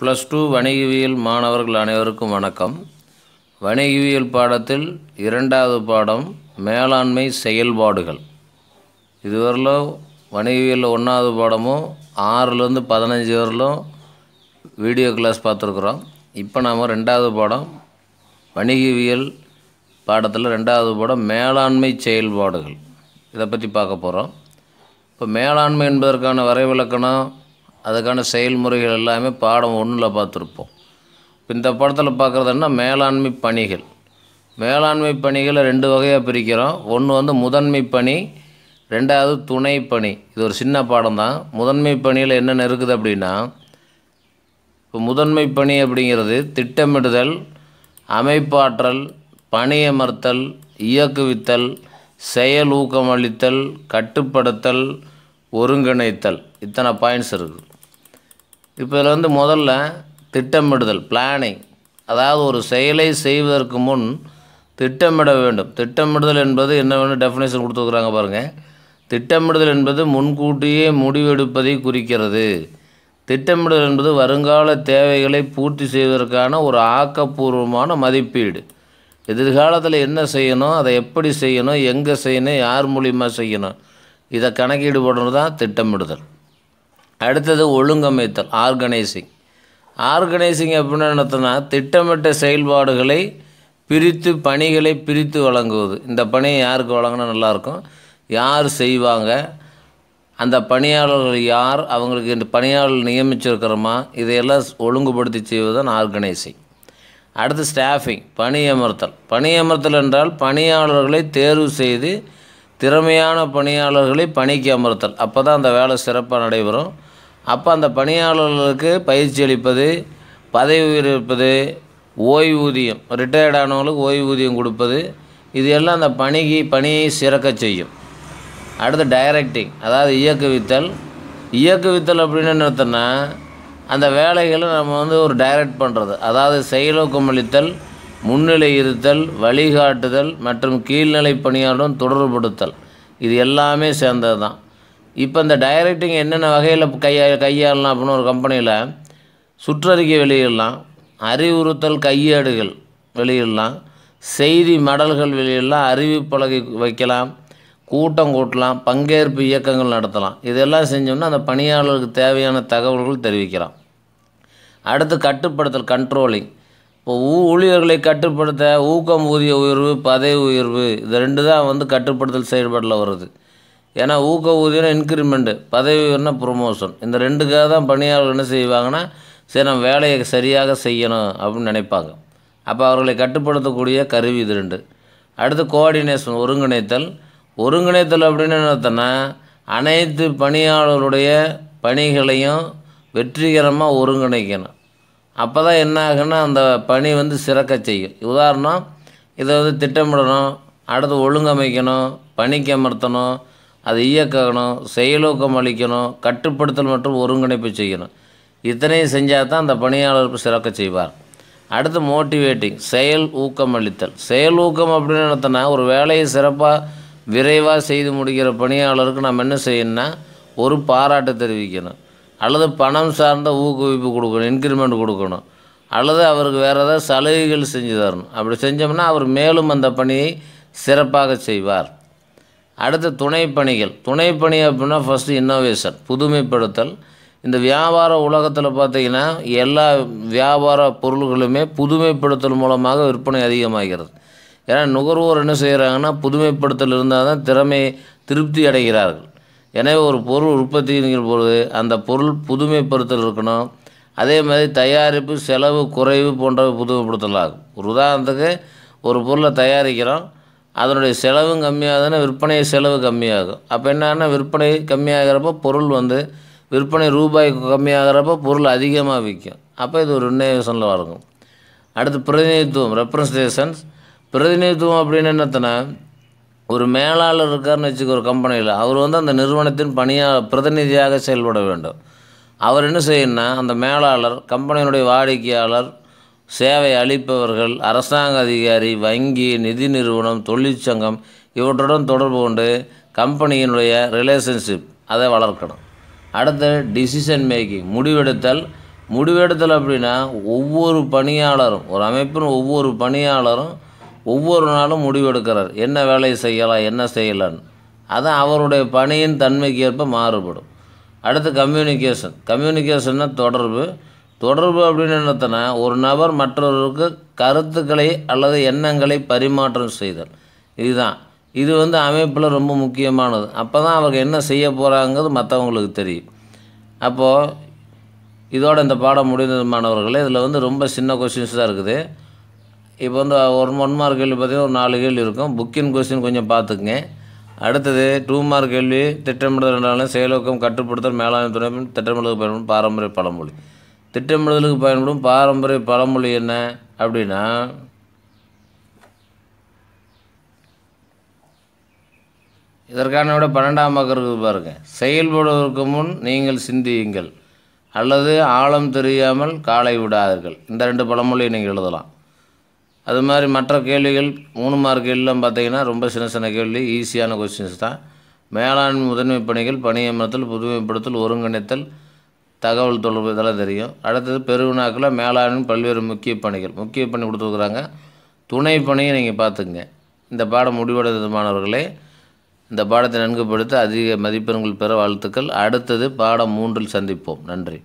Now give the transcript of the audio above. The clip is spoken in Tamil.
ப்ளஸ் டூ வணிகவியல் மாணவர்கள் அனைவருக்கும் வணக்கம் வணிகவியல் பாடத்தில் இரண்டாவது பாடம் மேலாண்மை செயல்பாடுகள் இதுவரையிலும் வணிகவியலில் ஒன்றாவது பாடமும் ஆறுலேருந்து பதினஞ்சு வரலும் வீடியோ கிளாஸ் பார்த்துருக்குறோம் இப்போ நாம் ரெண்டாவது பாடம் வணிகவியல் பாடத்தில் ரெண்டாவது பாடம் மேலாண்மை செயல்பாடுகள் இதை பற்றி பார்க்க போகிறோம் இப்போ மேலாண்மை என்பதற்கான வரைவிலக்கணம் அதுக்கான செயல்முறைகள் எல்லாமே பாடம் ஒன்றில் பார்த்துருப்போம் இந்த படத்தில் பார்க்குறதுன்னா மேலாண்மை பணிகள் மேலாண்மை பணிகளை ரெண்டு வகையாக பிரிக்கிறோம் ஒன்று வந்து முதன்மை பணி ரெண்டாவது துணை பணி இது ஒரு சின்ன பாடம் தான் முதன்மை பணியில் என்னென்ன இருக்குது அப்படின்னா இப்போ முதன்மை பணி அப்படிங்கிறது திட்டமிடுதல் அமைப்பாற்றல் பணியமர்த்தல் இயக்குவித்தல் செயல் ஊக்கமளித்தல் கட்டுப்படுத்தல் ஒருங்கிணைத்தல் இத்தனை பாயிண்ட்ஸ் இருக்குது இப்போ இதில் வந்து முதல்ல திட்டமிடுதல் பிளானிங் அதாவது ஒரு செயலை செய்வதற்கு முன் திட்டமிட வேண்டும் திட்டமிடுதல் என்பது என்ன வேணும் டெஃபினேஷன் கொடுத்துருக்குறாங்க பாருங்கள் திட்டமிடுதல் என்பது முன்கூட்டியே முடிவெடுப்பதை குறிக்கிறது திட்டமிடுதல் என்பது வருங்கால தேவைகளை பூர்த்தி செய்வதற்கான ஒரு ஆக்கப்பூர்வமான மதிப்பீடு எதிர்காலத்தில் என்ன செய்யணும் அதை எப்படி செய்யணும் எங்கே செய்யணும் யார் மூலியமாக செய்யணும் இதை கணக்கீடு பண்ணுறது தான் திட்டமிடுதல் அடுத்தது ஒழுங்கமைத்தல் ஆர்கனைசிங் ஆர்கனைசிங் அப்படின்னு நடத்தினா திட்டமிட்ட செயல்பாடுகளை பிரித்து பணிகளை பிரித்து வழங்குவது இந்த பணியை யாருக்கு வழங்கினா நல்லாயிருக்கும் யார் செய்வாங்க அந்த பணியாளர்கள் யார் அவங்களுக்கு இந்த பணியாளர்கள் நியமிச்சிருக்கிறோமா இதையெல்லாம் ஒழுங்குபடுத்தி செய்வதுதான் ஆர்கனைசிங் அடுத்து ஸ்டாஃபிங் பணியமர்த்தல் பணியமர்த்தல் என்றால் பணியாளர்களை தேர்வு செய்து திறமையான பணியாளர்களை பணிக்கு அமர்த்தல் அப்போ தான் அந்த வேலை சிறப்பாக நடைபெறும் அப்போ அந்த பணியாளர்களுக்கு பயிற்சி அளிப்பது பதவி உயர்ப்பது ஓய்வூதியம் ரிட்டையர்ட் ஆனவங்களுக்கு ஓய்வூதியம் கொடுப்பது இது எல்லாம் அந்த பணிக்கு பணியை சிறக்க செய்யும் அடுத்து டைரக்டிங் அதாவது இயக்குவித்தல் இயக்குவித்தல் அப்படின்னு என்னத்தனா அந்த வேலைகளை நம்ம வந்து ஒரு டைரக்ட் பண்ணுறது அதாவது அளித்தல் முன்னிலை இருத்தல் வழிகாட்டுதல் மற்றும் கீழ்நிலை பணியாளரும் தொடர்புபடுத்தல் இது எல்லாமே சேர்ந்தது தான் இப்போ இந்த டைரக்டிங் என்னென்ன வகையில் கையா கையாளலாம் அப்படின்னு ஒரு கம்பெனியில் சுற்றறிக்கை வெளியிடலாம் அறிவுறுத்தல் கையேடுகள் வெளியிடலாம் செய்தி மடல்கள் வெளியிடலாம் அறிவிப்பலகை வைக்கலாம் கூட்டம் கூட்டலாம் பங்கேற்பு இயக்கங்கள் நடத்தலாம் இதெல்லாம் செஞ்சோம்னா அந்த பணியாளருக்கு தேவையான தகவல்கள் தெரிவிக்கலாம் அடுத்து கட்டுப்படுத்தல் கண்ட்ரோலிங் இப்போ ஊ ஊழியர்களை கட்டுப்படுத்த ஊக்கம் ஊதிய உயர்வு பதவி உயர்வு இது ரெண்டு தான் வந்து கட்டுப்படுத்தல் செயல்பாட்டில் வருது ஏன்னா ஊக்க ஊதியம் இன்க்ரிமெண்ட்டு பதவி உயர்னா ப்ரொமோஷன் இந்த ரெண்டுக்காக தான் பணியாளர்கள் என்ன செய்வாங்கன்னா சரி நம்ம வேலையை சரியாக செய்யணும் அப்படின்னு நினைப்பாங்க அப்போ அவர்களை கட்டுப்படுத்தக்கூடிய கருவி இது ரெண்டு அடுத்து கோஆர்டினேஷன் ஒருங்கிணைத்தல் ஒருங்கிணைத்தல் அப்படின்னு என்னத்தனா அனைத்து பணியாளர்களுடைய பணிகளையும் வெற்றிகரமாக ஒருங்கிணைக்கணும் அப்போ தான் என்ன ஆகுன்னா அந்த பணி வந்து சிறக்க செய்யும் உதாரணம் இதை வந்து திட்டமிடணும் அடுத்து ஒழுங்கமைக்கணும் பணிக்கு அமர்த்தணும் அதை இயக்கணும் செயலூக்கம் அளிக்கணும் கட்டுப்படுத்தல் மற்றும் ஒருங்கிணைப்பு செய்யணும் இத்தனையும் செஞ்சால் தான் அந்த பணியாளருக்கு சிறக்க செய்வார் அடுத்து மோட்டிவேட்டிங் செயல் ஊக்கம் அளித்தல் செயல் ஊக்கம் அப்படின்னு நடத்தினா ஒரு வேலையை சிறப்பாக விரைவாக செய்து முடிக்கிற பணியாளருக்கு நம்ம என்ன செய்யணும்னா ஒரு பாராட்டு தெரிவிக்கணும் அல்லது பணம் சார்ந்த ஊக்குவிப்பு கொடுக்கணும் இன்க்ரிமெண்ட் கொடுக்கணும் அல்லது அவருக்கு வேறு ஏதாவது சலுகைகள் செஞ்சு தரணும் அப்படி செஞ்சோம்னா அவர் மேலும் அந்த பணியை சிறப்பாக செய்வார் அடுத்து துணை பணி அப்படின்னா ஃபஸ்ட்டு இன்னோவேஷன் புதுமைப்படுத்தல் இந்த வியாபார உலகத்தில் பார்த்திங்கன்னா எல்லா வியாபார பொருள்களுமே புதுமைப்படுத்தல் மூலமாக விற்பனை அதிகமாகிறது ஏன்னா நுகர்வோர் என்ன செய்கிறாங்கன்னா புதுமைப்படுத்தல் இருந்தால் தான் திறமை திருப்தி அடைகிறார்கள் எனவே ஒரு பொருள் உற்பத்திங்கிற பொழுது அந்த பொருள் புதுமைப்படுத்தல் இருக்கணும் அதே மாதிரி தயாரிப்பு செலவு குறைவு போன்றவை புதுமைப்படுத்தல் ஆகும் ஒரு உதாரணத்துக்கு ஒரு பொருளை தயாரிக்கிறோம் அதனுடைய செலவும் கம்மியாகுதுன்னா விற்பனை செலவு கம்மியாகும் அப்போ என்னென்னா விற்பனை கம்மியாகிறப்போ பொருள் வந்து விற்பனை ரூபாய் கம்மியாகிறப்போ பொருள் அதிகமாக விற்கும் அப்போ இது ஒரு இன்னோவேஷனில் வரும் அடுத்து பிரதிநிதித்துவம் ரெப்ரஸன்டேஷன்ஸ் பிரதிநிதித்துவம் அப்படின்னு என்னத்தினா ஒரு மேலாளர் இருக்காருன்னு வச்சுக்க ஒரு கம்பெனியில் அவர் வந்து அந்த நிறுவனத்தின் பணியாக பிரதிநிதியாக செயல்பட வேண்டும் அவர் என்ன செய்யணும்னா அந்த மேலாளர் கம்பெனியினுடைய வாடிக்கையாளர் சேவை அளிப்பவர்கள் அரசாங்க அதிகாரி வங்கி நிதி நிறுவனம் தொழிற்சங்கம் இவற்றுடன் தொடர்பு கொண்டு கம்பெனியினுடைய ரிலேஷன்ஷிப் அதை வளர்க்கணும் அடுத்து டிசிஷன் மேக்கிங் முடிவெடுத்தல் முடிவெடுத்தல் அப்படின்னா ஒவ்வொரு பணியாளரும் ஒரு அமைப்பின் ஒவ்வொரு பணியாளரும் ஒவ்வொரு நாளும் முடிவெடுக்கிறார் என்ன வேலையை செய்யலாம் என்ன செய்யலான்னு அதான் அவருடைய பணியின் தன்மைக்கு ஏற்ப மாறுபடும் அடுத்து கம்யூனிகேஷன் கம்யூனிகேஷன்னா தொடர்பு தொடர்பு அப்படின்னு என்னத்தனா ஒரு நபர் மற்றவர்களுக்கு கருத்துக்களை அல்லது எண்ணங்களை பரிமாற்றம் செய்தல் இதுதான் இது வந்து அமைப்பில் ரொம்ப முக்கியமானது அப்போ தான் அவங்க என்ன செய்ய போகிறாங்கிறது மற்றவங்களுக்கு தெரியும் அப்போது இதோட இந்த பாடம் முடிந்தது மாணவர்களே இதில் வந்து ரொம்ப சின்ன கொஷின்ஸ் தான் இருக்குது இப்போ வந்து ஒரு ஒன் மார்க் கேள்வி பார்த்திங்கன்னா ஒரு நாலு கேள்வி இருக்கும் புக்கின் கொஸ்டின் கொஞ்சம் பார்த்துக்குங்க அடுத்தது டூ மார்க் கேள்வி திட்டமிடல் என்றாலும் செயலோக்கம் கட்டுப்படுத்தல் மேலாண்மை துறை திட்டமிடல் பாரம்பரிய பழமொழி திட்டமிடுதலுக்கு பயன்படும் பாரம்பரிய பழமொழி என்ன அப்படின்னா இதற்கான விட பன்னெண்டாம் பக்கம் பாருங்க செயல்படுவதற்கு முன் நீங்கள் சிந்தியுங்கள் அல்லது ஆழம் தெரியாமல் காலை விடாதீர்கள் இந்த ரெண்டு பழமொழியை நீங்கள் எழுதலாம் அது மாதிரி மற்ற கேள்விகள் மூணு மார்க் கேள்விலாம் பார்த்தீங்கன்னா ரொம்ப சின்ன சின்ன கேள்வி ஈஸியான கொஸ்டின்ஸ் தான் மேலாண்மை முதன்மை பணிகள் பணியமர்த்தல் புதுமைப்படுத்தல் ஒருங்கிணைத்தல் தகவல் தொடர்பு இதெல்லாம் தெரியும் அடுத்தது பெருவினாக்கில் மேலாண்மை பல்வேறு முக்கிய பணிகள் முக்கிய பணி கொடுத்துருக்குறாங்க துணை பணியை நீங்கள் பார்த்துங்க இந்த பாடம் முடிவடைந்த மாணவர்களே இந்த பாடத்தை நன்கு படுத்த அதிக மதிப்பெண்கள் பெற வாழ்த்துக்கள் அடுத்தது பாடம் மூன்றில் சந்திப்போம் நன்றி